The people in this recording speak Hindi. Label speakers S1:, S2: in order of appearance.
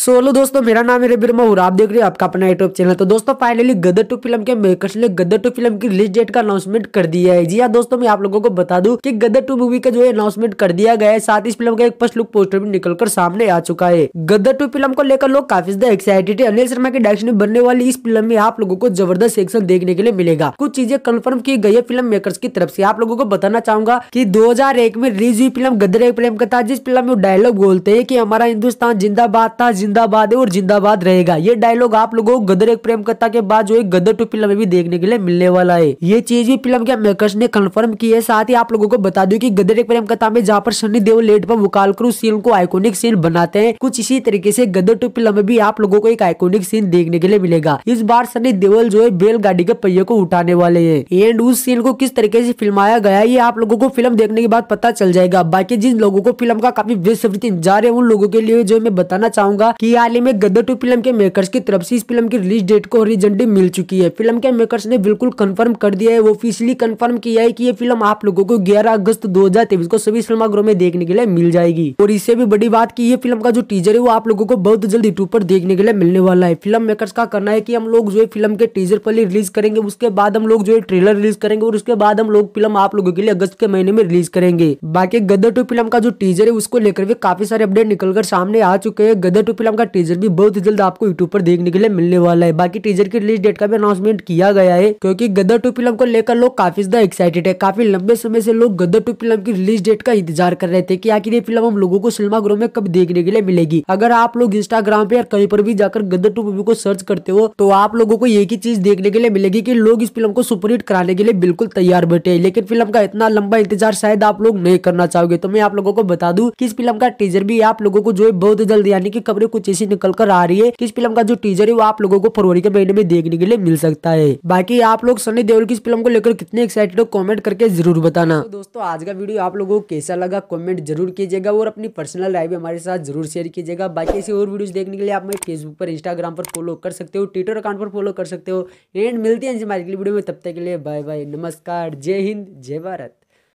S1: सोलो दोस्तों मेरा नाम है रबीर महूर आप देख रहे हो आपका अपना यूट्यूब चैनल तो दोस्तों फाइनली गदर टू फिल्म के मेकर्स ने गदर टू फिल्म की रिलीज डेट का अनाउंसमेंट कर दिया है जी हाँ दोस्तों मैं आप लोगों को बता दूं कि गदर टू मूवी का जो है अनाउंसमेंट कर दिया गया है साथ इस फिल्म का एक फर्स्ट लुक पोस्टर भी निकलकर सामने आ चुका है गदर टू फिल्म को लेकर लोग काफी ज्यादा एक्साइटेड है अनिल शर्मा के डायरेक्शन में बनने वाली इस फिल्म में आप लोगों को जबरदस्त एक्शन देखने के लिए मिलेगा कुछ चीजें कन्फर्म की गई है फिल्म मेकर की तरफ से आप लोगों को बताना चाहूंगा की दो में रिलीज हुई फिल्म गदर एक फिल्म का था जिस फिल्म में डायलॉग बोलते है की हमारा हिंदुस्तान जिंदाबाद था जिंदाबाद है और जिंदाबाद रहेगा ये डायलॉग आप लोगों को गदर एक प्रेम कथा के बाद जो है गदर टू फिल्म भी देखने के लिए मिलने वाला है ये चीज भी फिल्म के मेकर्स ने कंफर्म की है साथ ही आप लोगों को बता दू की गदर एक प्रेम कथा में जहाँ पर सनी देव लेट पर मुकाल करू सीन को आइकोनिक सीन बनाते हैं कुछ इसी तरीके से गदर टू फिल्म में भी आप लोगों को एक आइकोनिक सीन देखने के लिए मिलेगा इस बार सनी देवल जो है बैलगाड़ी के पहिये को उठाने वाले है एंड उस सीन को किस तरीके से फिल्माया गया ये आप लोगों को फिल्म देखने के बाद पता चल जाएगा बाकी जिन लोगों को फिल्म का काफी बेसब्री इंतजार है उन लोगों के लिए जो मैं बताना चाहूंगा होगा कि हाल ही में गदर टू फिल्म के मेकर्स की तरफ से इस फिल्म की रिलीज डेट को हॉरिजेंटली मिल चुकी है फिल्म के मेकर्स ने बिल्कुल कंफर्म कर दिया है वो ऑफिशियली कंफर्म किया है कि ये फिल्म आप लोगों को ग्यारह अगस्त दो को सभी सिनेमा में देखने के लिए मिल जाएगी और इससे भी बड़ी बात की ये फिल्म का जो टीजर है वो आप लोगों को बहुत जल्द यूट्यूब पर देखने के लिए मिलने वाला है फिल्म मेकर्स का करना है की हम लोग जो है फिल्म के टीजर पहले रिलीज करेंगे उसके बाद हम लोग जो है ट्रेलर रिलीज करेंगे और उसके बाद हम लोग फिल्म आप लोगों के लिए अगस्त के महीने में रिलीज करेंगे बाकी गदर टू फिल्म का जो टीजर है उसको लेकर भी काफी सारे अपडेट निकलकर सामने आ चुके हैं गदर टू फिल्म का टीजर भी बहुत जल्द आपको यूट्यूब पर देखने के लिए मिलने वाला है बाकी टीजर की रिलीज डेट का भी अनाउंसमेंट किया गया है क्योंकि गदर टू फिल्म को लेकर लोग काफी ज्यादा एक्साइटेड है काफी लंबे समय से लोग गदर टू फिल्म की रिलीज डेट का इंतजार कर रहे थे की आखिर ये फिल्म हम लोगों को सिनेमाघरों में कब देखने के लिए मिलेगी अगर आप लोग इंस्टाग्राम पे या कहीं पर भी जाकर गदर टू मूवी को सर्च करते हो तो आप लोगों को एक ही चीज देखने के लिए मिलेगी की लोग इस फिल्म को सुपरहिट कराने के लिए बिल्कुल तैयार बैठे है लेकिन फिल्म का इतना लंबा इंतजार शायद आप लोग नहीं करना चाहोगे तो मैं आप लोगों को बता दूं कि इस फिल्म का टीजर भी आप लोगों को जो है बहुत जल्द यानी कि कमरे कुछ ऐसी निकल कर आ रही है इस फिल्म का जो टीजर है वो आप लोगों को फरवरी के महीने में देखने के लिए मिल सकता है बाकी आप लोग सनी देओल की इस फिल्म को लेकर कितने एक्साइटेड हो कॉमेंट करके जरूर बताना तो दोस्तों आज का वीडियो आप लोगों को कैसा लगा कॉमेंट जरूर कीजिएगा और अपनी पर्सनल लाइफ हमारे साथ जरूर शेयर कीजिएगा बाकी ऐसी और वीडियो देखने के लिए आप मेरे फेसबुक पर इंस्टाग्राम पर फॉलो कर सकते हो ट्विटर अकाउंट पर फॉलो कर सकते हो एंड मिलते हैं हमारे वीडियो में तब तक के लिए बाय बाय नमस्कार जय हिंद जय भारत